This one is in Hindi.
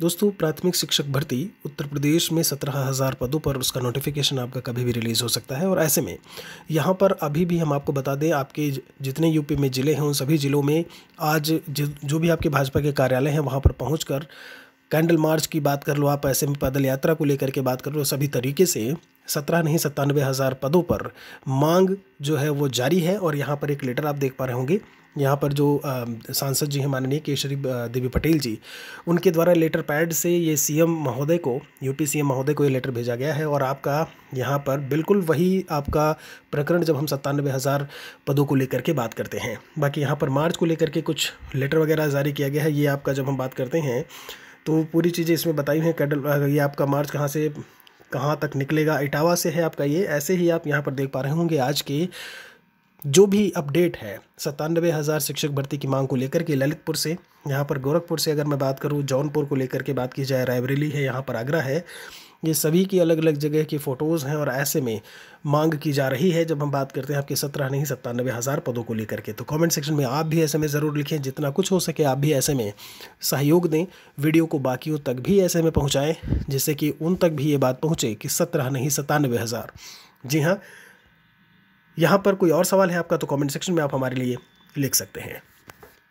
दोस्तों प्राथमिक शिक्षक भर्ती उत्तर प्रदेश में सत्रह हज़ार पदों पर उसका नोटिफिकेशन आपका कभी भी रिलीज़ हो सकता है और ऐसे में यहाँ पर अभी भी हम आपको बता दें आपके जितने यूपी में ज़िले हैं उन सभी ज़िलों में आज जो भी आपके भाजपा के कार्यालय हैं वहाँ पर पहुँच कैंडल मार्च की बात कर लो आप ऐसे में पैदल यात्रा को लेकर के बात कर लो सभी तरीके से सत्रह नहीं सत्तानवे हज़ार पदों पर मांग जो है वो जारी है और यहाँ पर एक लेटर आप देख पा रहे होंगे यहाँ पर जो सांसद जी हैं माननीय केशरी देवी पटेल जी उनके द्वारा लेटर पैड से ये सीएम महोदय को यूपी सीएम महोदय को ये लेटर भेजा गया है और आपका यहाँ पर बिल्कुल वही आपका प्रकरण जब हम सत्तानवे हज़ार पदों को लेकर के बात करते हैं बाकी यहाँ पर मार्च को लेकर के कुछ लेटर वगैरह जारी किया गया है ये आपका जब हम बात करते हैं तो पूरी चीज़ें इसमें बताई हैं कैडल ये आपका मार्च कहाँ से कहाँ तक निकलेगा इटावा से है आपका ये ऐसे ही आप यहाँ पर देख पा रहे होंगे आज के जो भी अपडेट है सत्तानबे हज़ार शिक्षक भर्ती की मांग को लेकर के ललितपुर से यहाँ पर गोरखपुर से अगर मैं बात करूँ जौनपुर को लेकर के बात की जाए रायबरेली है यहाँ पर आगरा है ये सभी की अलग अलग जगह की फ़ोटोज़ हैं और ऐसे में मांग की जा रही है जब हम बात करते हैं आपके सत्रह नहीं सत्तानबे हज़ार पदों को लेकर के तो कमेंट सेक्शन में आप भी ऐसे में ज़रूर लिखें जितना कुछ हो सके आप भी ऐसे में सहयोग दें वीडियो को बाकियों तक भी ऐसे में पहुँचाएँ जिससे कि उन तक भी ये बात पहुँचे कि सत्रह नहीं सत्तानबे हज़ार जी हाँ यहाँ पर कोई और सवाल है आपका तो कॉमेंट सेक्शन में आप हमारे लिए लिख सकते हैं